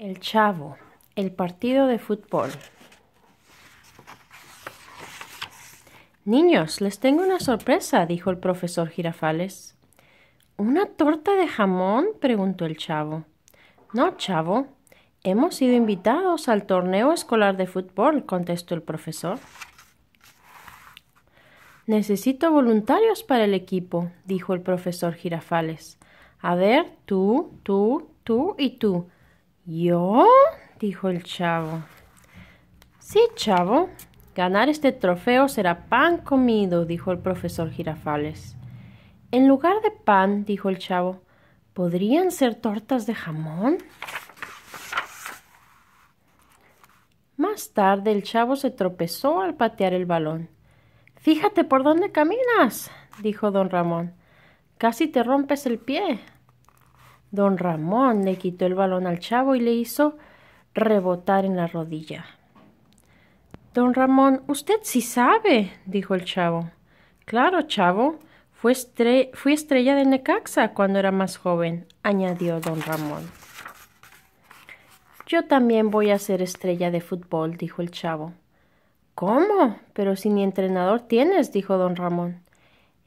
El Chavo, el partido de fútbol. Niños, les tengo una sorpresa, dijo el profesor Girafales. ¿Una torta de jamón? preguntó el Chavo. No, Chavo, hemos sido invitados al torneo escolar de fútbol, contestó el profesor. Necesito voluntarios para el equipo, dijo el profesor Girafales. A ver, tú, tú, tú y tú. ¿Yo? dijo el chavo. Sí, chavo. Ganar este trofeo será pan comido, dijo el profesor Girafales. En lugar de pan, dijo el chavo, ¿podrían ser tortas de jamón? Más tarde el chavo se tropezó al patear el balón. Fíjate por dónde caminas, dijo don Ramón. Casi te rompes el pie. Don Ramón le quitó el balón al chavo y le hizo rebotar en la rodilla. Don Ramón, usted sí sabe, dijo el chavo. Claro, chavo, fui, fui estrella de Necaxa cuando era más joven, añadió don Ramón. Yo también voy a ser estrella de fútbol, dijo el chavo. ¿Cómo? Pero si ni entrenador tienes, dijo don Ramón.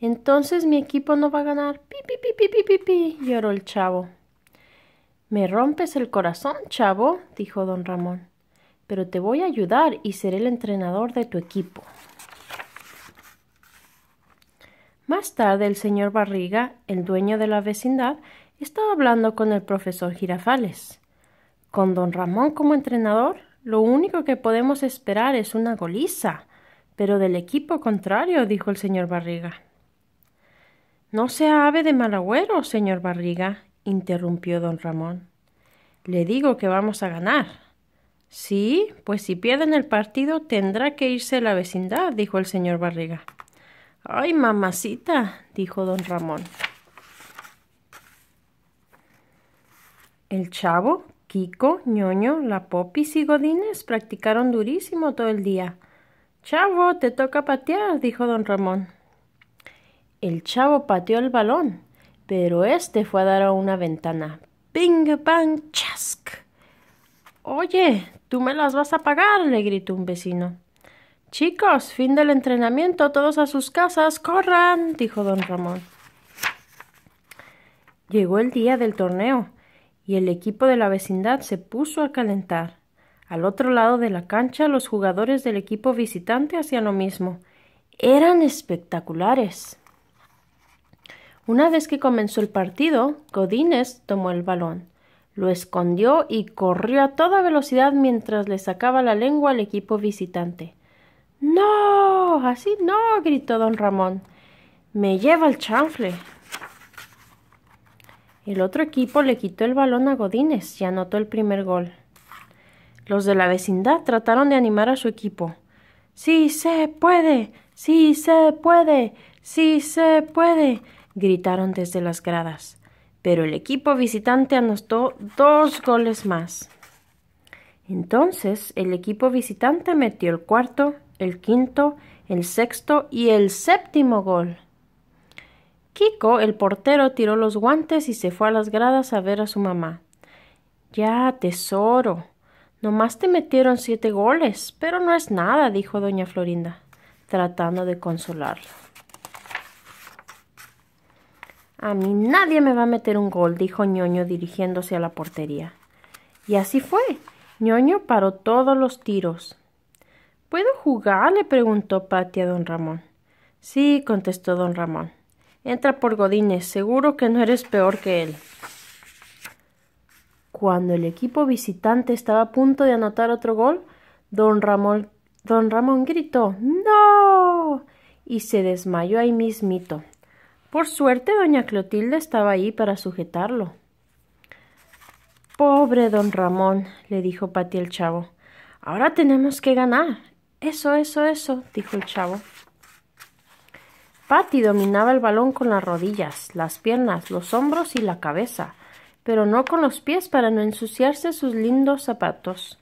Entonces mi equipo no va a ganar. Pi, pi, pi, pi, pi, pi, lloró el chavo. Me rompes el corazón, chavo, dijo don Ramón. Pero te voy a ayudar y seré el entrenador de tu equipo. Más tarde el señor Barriga, el dueño de la vecindad, estaba hablando con el profesor Girafales. Con don Ramón como entrenador, lo único que podemos esperar es una goliza. Pero del equipo contrario, dijo el señor Barriga. No sea ave de mal agüero, señor Barriga, interrumpió don Ramón. Le digo que vamos a ganar. Sí, pues si pierden el partido tendrá que irse la vecindad, dijo el señor Barriga. Ay, mamacita, dijo don Ramón. El chavo, Kiko, ñoño, la popis y Godines practicaron durísimo todo el día. Chavo, te toca patear, dijo don Ramón. El chavo pateó el balón, pero este fue a dar a una ventana. ¡Ping, bang, chask! Oye, tú me las vas a pagar, le gritó un vecino. Chicos, fin del entrenamiento, todos a sus casas, corran, dijo don Ramón. Llegó el día del torneo y el equipo de la vecindad se puso a calentar. Al otro lado de la cancha los jugadores del equipo visitante hacían lo mismo. Eran espectaculares. Una vez que comenzó el partido, Godínez tomó el balón, lo escondió y corrió a toda velocidad mientras le sacaba la lengua al equipo visitante. No, así no, gritó don Ramón. Me lleva el chanfle. El otro equipo le quitó el balón a Godínez y anotó el primer gol. Los de la vecindad trataron de animar a su equipo. Sí se puede, sí se puede, sí se puede gritaron desde las gradas, pero el equipo visitante anotó dos goles más. Entonces el equipo visitante metió el cuarto, el quinto, el sexto y el séptimo gol. Kiko, el portero, tiró los guantes y se fue a las gradas a ver a su mamá. Ya, tesoro. Nomás te metieron siete goles, pero no es nada, dijo doña Florinda, tratando de consolarlo. A mí nadie me va a meter un gol, dijo ñoño dirigiéndose a la portería. Y así fue. ñoño paró todos los tiros. ¿Puedo jugar? le preguntó Patty a don Ramón. Sí, contestó don Ramón. Entra por Godínez, seguro que no eres peor que él. Cuando el equipo visitante estaba a punto de anotar otro gol, don Ramón, don Ramón gritó ¡No! y se desmayó ahí mismito. Por suerte, doña Clotilde estaba ahí para sujetarlo. Pobre don Ramón, le dijo Pati al chavo. Ahora tenemos que ganar. Eso, eso, eso, dijo el chavo. Patti dominaba el balón con las rodillas, las piernas, los hombros y la cabeza, pero no con los pies para no ensuciarse sus lindos zapatos.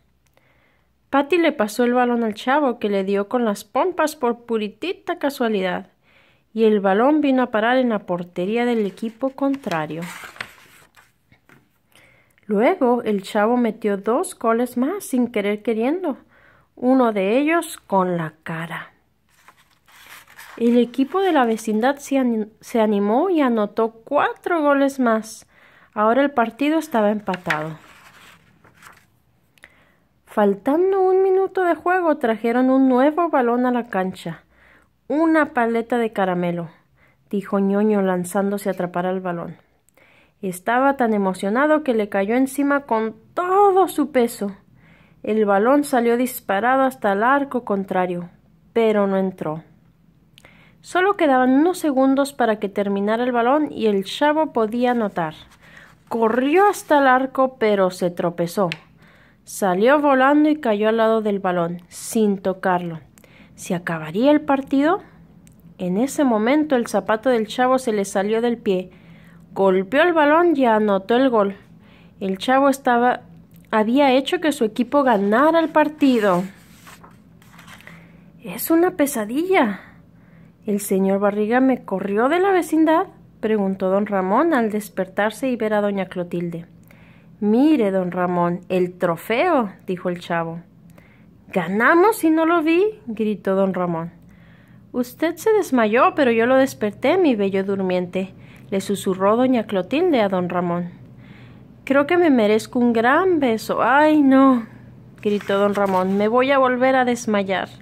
Patti le pasó el balón al chavo, que le dio con las pompas por puritita casualidad y el balón vino a parar en la portería del equipo contrario. Luego el chavo metió dos goles más sin querer queriendo, uno de ellos con la cara. El equipo de la vecindad se animó y anotó cuatro goles más. Ahora el partido estaba empatado. Faltando un minuto de juego trajeron un nuevo balón a la cancha. Una paleta de caramelo, dijo ñoño lanzándose a atrapar al balón. Estaba tan emocionado que le cayó encima con todo su peso. El balón salió disparado hasta el arco contrario, pero no entró. Solo quedaban unos segundos para que terminara el balón y el chavo podía notar. Corrió hasta el arco, pero se tropezó. Salió volando y cayó al lado del balón, sin tocarlo. ¿Se acabaría el partido? En ese momento el zapato del chavo se le salió del pie, golpeó el balón y anotó el gol. El chavo estaba había hecho que su equipo ganara el partido. Es una pesadilla. ¿El señor Barriga me corrió de la vecindad? preguntó don Ramón al despertarse y ver a doña Clotilde. Mire, don Ramón, el trofeo, dijo el chavo. Ganamos y no lo vi, gritó don Ramón. Usted se desmayó, pero yo lo desperté, mi bello durmiente, le susurró doña Clotilde a don Ramón. Creo que me merezco un gran beso. Ay, no, gritó don Ramón, me voy a volver a desmayar.